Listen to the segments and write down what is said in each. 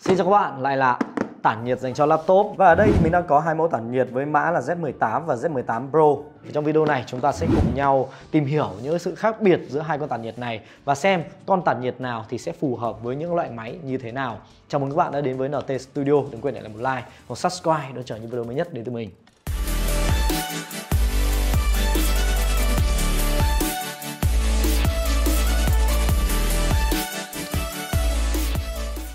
Xin chào các bạn, lại là tản nhiệt dành cho laptop Và ở đây thì mình đang có hai mẫu tản nhiệt với mã là Z18 và Z18 Pro Trong video này chúng ta sẽ cùng nhau tìm hiểu những sự khác biệt giữa hai con tản nhiệt này Và xem con tản nhiệt nào thì sẽ phù hợp với những loại máy như thế nào Chào mừng các bạn đã đến với NT Studio Đừng quên để lại một like, một subscribe để chờ những video mới nhất đến từ mình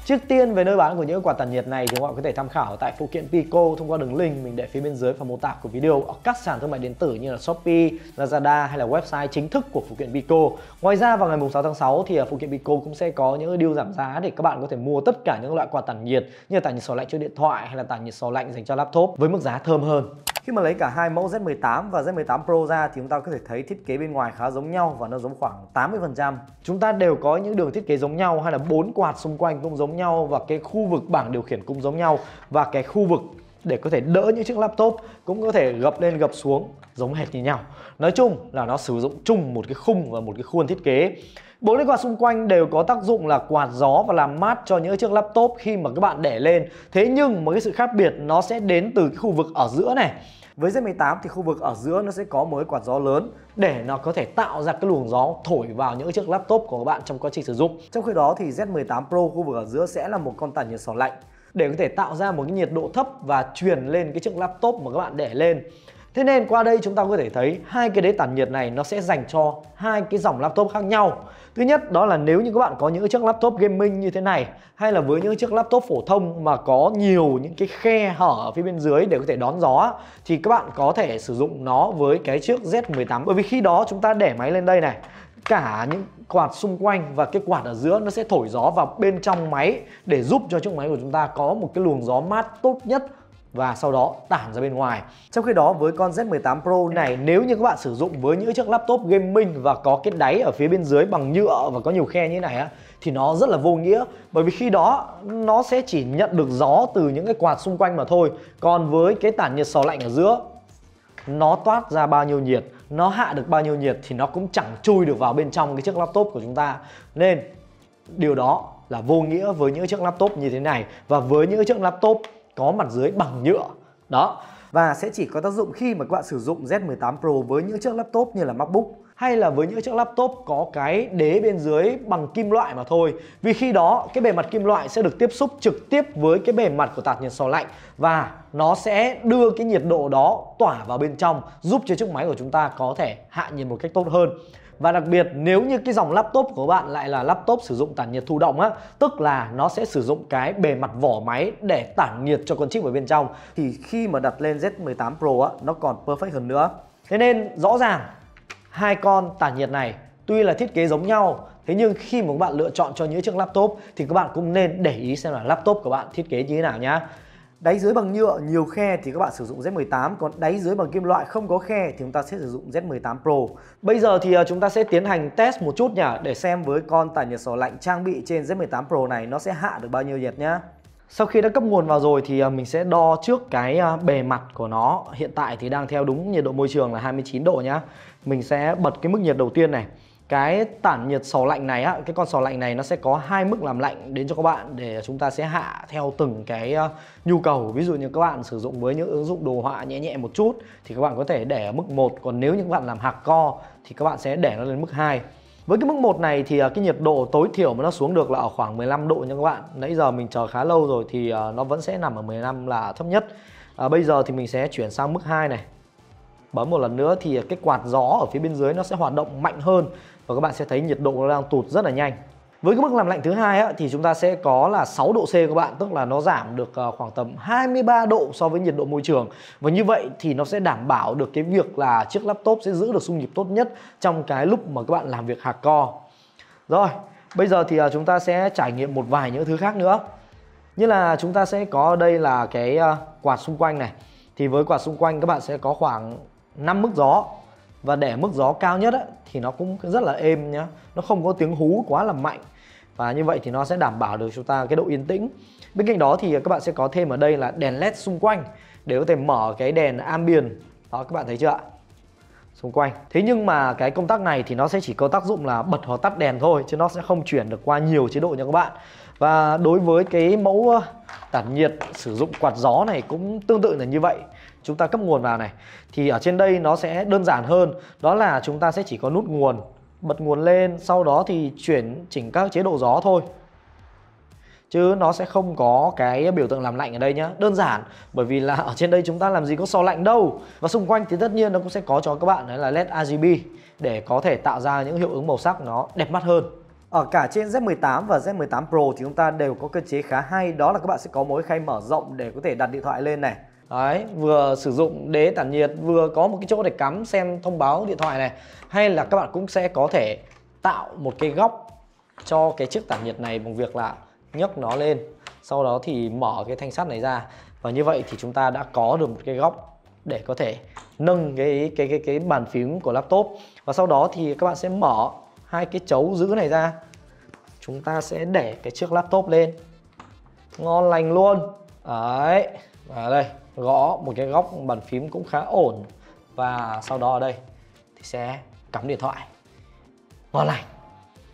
Trước tiên về nơi bán của những quả tản nhiệt này thì các bạn có thể tham khảo tại phụ kiện Pico thông qua đường link mình để phía bên dưới phần mô tả của video hoặc các sàn thương mại điện tử như là Shopee, Lazada hay là website chính thức của phụ kiện Pico. Ngoài ra vào ngày 6 tháng 6 thì phụ kiện Pico cũng sẽ có những deal giảm giá để các bạn có thể mua tất cả những loại quạt tản nhiệt như là tản nhiệt sò lạnh cho điện thoại hay là tản nhiệt sò lạnh dành cho laptop với mức giá thơm hơn. Khi mà lấy cả hai mẫu Z18 và Z18 Pro ra thì chúng ta có thể thấy thiết kế bên ngoài khá giống nhau và nó giống khoảng 80%. Chúng ta đều có những đường thiết kế giống nhau hay là bốn quạt xung quanh cũng giống nhau và cái khu vực bảng điều khiển cũng giống nhau và cái khu vực để có thể đỡ những chiếc laptop cũng có thể gập lên gập xuống giống hệt như nhau. Nói chung là nó sử dụng chung một cái khung và một cái khuôn thiết kế. Bốn cái quạt xung quanh đều có tác dụng là quạt gió và làm mát cho những chiếc laptop khi mà các bạn để lên. Thế nhưng mà cái sự khác biệt nó sẽ đến từ cái khu vực ở giữa này. Với Z18 thì khu vực ở giữa nó sẽ có một cái quạt gió lớn để nó có thể tạo ra cái luồng gió thổi vào những chiếc laptop của các bạn trong quá trình sử dụng. Trong khi đó thì Z18 Pro khu vực ở giữa sẽ là một con tản nhiệt sò lạnh để có thể tạo ra một cái nhiệt độ thấp và truyền lên cái chiếc laptop mà các bạn để lên Thế nên qua đây chúng ta có thể thấy hai cái đế tản nhiệt này nó sẽ dành cho hai cái dòng laptop khác nhau. Thứ nhất đó là nếu như các bạn có những chiếc laptop gaming như thế này hay là với những chiếc laptop phổ thông mà có nhiều những cái khe hở ở phía bên dưới để có thể đón gió thì các bạn có thể sử dụng nó với cái chiếc Z18 bởi vì khi đó chúng ta để máy lên đây này cả những quạt xung quanh và cái quạt ở giữa nó sẽ thổi gió vào bên trong máy để giúp cho chiếc máy của chúng ta có một cái luồng gió mát tốt nhất và sau đó tản ra bên ngoài. Trong khi đó với con Z18 Pro này nếu như các bạn sử dụng với những chiếc laptop gaming và có cái đáy ở phía bên dưới bằng nhựa và có nhiều khe như thế này á thì nó rất là vô nghĩa bởi vì khi đó nó sẽ chỉ nhận được gió từ những cái quạt xung quanh mà thôi. Còn với cái tản nhiệt sò lạnh ở giữa nó toát ra bao nhiêu nhiệt, nó hạ được bao nhiêu nhiệt thì nó cũng chẳng chui được vào bên trong cái chiếc laptop của chúng ta. Nên điều đó là vô nghĩa với những chiếc laptop như thế này và với những chiếc laptop có mặt dưới bằng nhựa đó và sẽ chỉ có tác dụng khi mà các bạn sử dụng Z18 Pro với những chiếc laptop như là MacBook hay là với những chiếc laptop có cái đế bên dưới bằng kim loại mà thôi vì khi đó cái bề mặt kim loại sẽ được tiếp xúc trực tiếp với cái bề mặt của tạt nhiệt sò lạnh và nó sẽ đưa cái nhiệt độ đó tỏa vào bên trong giúp cho chiếc máy của chúng ta có thể hạ nhiệt một cách tốt hơn và đặc biệt nếu như cái dòng laptop của bạn lại là laptop sử dụng tản nhiệt thụ động á, tức là nó sẽ sử dụng cái bề mặt vỏ máy để tản nhiệt cho con chip ở bên trong thì khi mà đặt lên Z18 Pro á, nó còn perfect hơn nữa. Thế nên rõ ràng hai con tản nhiệt này tuy là thiết kế giống nhau Thế nhưng khi mà các bạn lựa chọn cho những chiếc laptop thì các bạn cũng nên để ý xem là laptop của bạn thiết kế như thế nào nhá. Đáy dưới bằng nhựa nhiều khe thì các bạn sử dụng Z18 Còn đáy dưới bằng kim loại không có khe thì chúng ta sẽ sử dụng Z18 Pro Bây giờ thì à, chúng ta sẽ tiến hành test một chút nhỉ Để xem với con tản nhiệt sổ lạnh trang bị trên Z18 Pro này nó sẽ hạ được bao nhiêu nhiệt nhá sau khi đã cấp nguồn vào rồi thì à, mình sẽ đo trước cái à, bề mặt của nó Hiện tại thì đang theo đúng nhiệt độ môi trường là 29 độ nhá Mình sẽ bật cái mức nhiệt đầu tiên này cái tản nhiệt sò lạnh này á cái con sò lạnh này nó sẽ có hai mức làm lạnh đến cho các bạn để chúng ta sẽ hạ theo từng cái ờ, nhu cầu ví dụ như các bạn sử dụng với những ứng dụng đồ họa nhẹ nhẹ một chút thì các bạn có thể để ở mức 1 còn nếu như các bạn làm hạc co thì các bạn sẽ để nó lên mức 2 với cái mức 1 này thì ờ, cái nhiệt độ tối thiểu mà nó xuống được là ở khoảng 15 độ nha các bạn Nãy giờ mình chờ khá lâu rồi thì ờ, nó vẫn sẽ nằm ở 15 là thấp nhất à, Bây giờ thì mình sẽ chuyển sang mức 2 này bấm một lần nữa thì cái quạt gió ở phía bên dưới nó sẽ hoạt động mạnh hơn và các bạn sẽ thấy nhiệt độ nó đang tụt rất là nhanh với cái mức làm lạnh thứ hai á, thì chúng ta sẽ có là 6 độ C các bạn Tức là nó giảm được ờ, khoảng tầm 23 độ so với nhiệt độ môi trường Và như vậy thì nó sẽ đảm bảo được cái việc là chiếc laptop sẽ giữ được xung nhịp tốt nhất Trong cái lúc mà các bạn làm việc hạc co Rồi, bây giờ thì ờ, chúng ta sẽ trải nghiệm một vài những thứ khác nữa Như là chúng ta sẽ có đây là cái ờ, quạt xung quanh này Thì với quạt xung quanh các bạn sẽ có khoảng 5 mức gió và để mức gió cao nhất ấy, thì nó cũng rất là êm nhá nó không có tiếng hú quá là mạnh và như vậy thì nó sẽ đảm bảo được chúng ta cái độ yên tĩnh bên cạnh đó thì các bạn sẽ có thêm ở đây là đèn led xung quanh để có thể mở cái đèn ambient đó các bạn thấy chưa ạ xung quanh thế nhưng mà cái công tắc này thì nó sẽ chỉ có tác dụng là bật hoặc tắt đèn thôi chứ nó sẽ không chuyển được qua nhiều chế độ nha các bạn và đối với cái mẫu tản nhiệt sử dụng quạt gió này cũng tương tự là như vậy Chúng ta cấp nguồn vào này Thì ở trên đây nó sẽ đơn giản hơn Đó là chúng ta sẽ chỉ có nút nguồn Bật nguồn lên sau đó thì chuyển chỉnh các chế độ gió thôi Chứ nó sẽ không có cái biểu tượng làm lạnh ở đây nhá Đơn giản Bởi vì là ở trên đây chúng ta làm gì có so lạnh đâu Và xung quanh thì tất nhiên nó cũng sẽ có cho các bạn Đấy là LED RGB Để có thể tạo ra những hiệu ứng màu sắc nó đẹp mắt hơn ở cả trên Z18 và Z18 Pro thì chúng ta đều có cơ chế khá hay đó là các bạn sẽ có mối khay mở rộng để có thể đặt điện thoại lên này. Đấy, vừa sử dụng đế tản nhiệt vừa có một cái chỗ để cắm xem thông báo điện thoại này hay là các bạn cũng sẽ có thể tạo một cái góc cho cái chiếc tản nhiệt này bằng việc là nhấc nó lên sau đó thì mở cái thanh sắt này ra và như vậy thì chúng ta đã có được một cái góc để có thể nâng cái cái cái cái bàn phím của laptop và sau đó thì các bạn sẽ mở hai cái chấu giữ này ra chúng ta sẽ để cái chiếc laptop lên ngon lành luôn đấy và đây gõ một cái góc bàn phím cũng khá ổn và sau đó ở đây thì sẽ cắm điện thoại ngon lành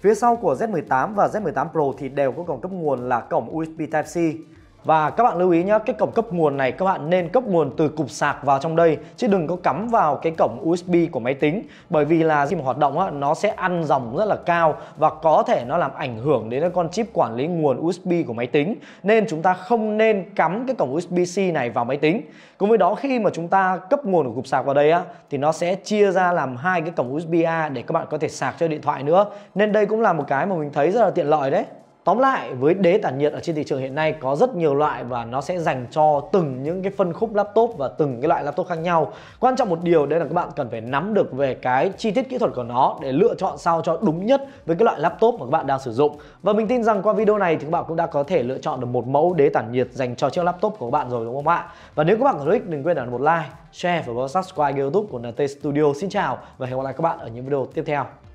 Phía sau của Z18 và Z18 Pro thì đều có cổng cấp nguồn là cổng USB Type-C và các bạn lưu ý nhé, cái cổng cấp nguồn này các bạn nên cấp nguồn từ cục sạc vào trong đây chứ đừng có cắm vào cái cổng USB của máy tính bởi vì là khi mà hoạt động á, nó sẽ ăn dòng rất là cao và có thể nó làm ảnh hưởng đến con chip quản lý nguồn USB của máy tính nên chúng ta không nên cắm cái cổng USB-C này vào máy tính. Cùng với đó khi mà chúng ta cấp nguồn của cục sạc vào đây á thì nó sẽ chia ra làm hai cái cổng USB-A để các bạn có thể sạc cho điện thoại nữa. Nên đây cũng là một cái mà mình thấy rất là tiện lợi đấy. Tóm lại với đế tản nhiệt ở trên thị trường hiện nay có rất nhiều loại và nó sẽ dành cho từng những cái phân khúc laptop và từng cái loại laptop khác nhau. Quan trọng một điều đấy là các bạn cần phải nắm được về cái chi tiết kỹ thuật của nó để lựa chọn sao cho đúng nhất với cái loại laptop mà các bạn đang sử dụng. Và mình tin rằng qua video này thì các bạn cũng đã có thể lựa chọn được một mẫu đế tản nhiệt dành cho chiếc laptop của các bạn rồi đúng không ạ? Và nếu các bạn có thích đừng quên đặt một like, share và subscribe kênh youtube của NT Studio. Xin chào và hẹn gặp lại các bạn ở những video tiếp theo.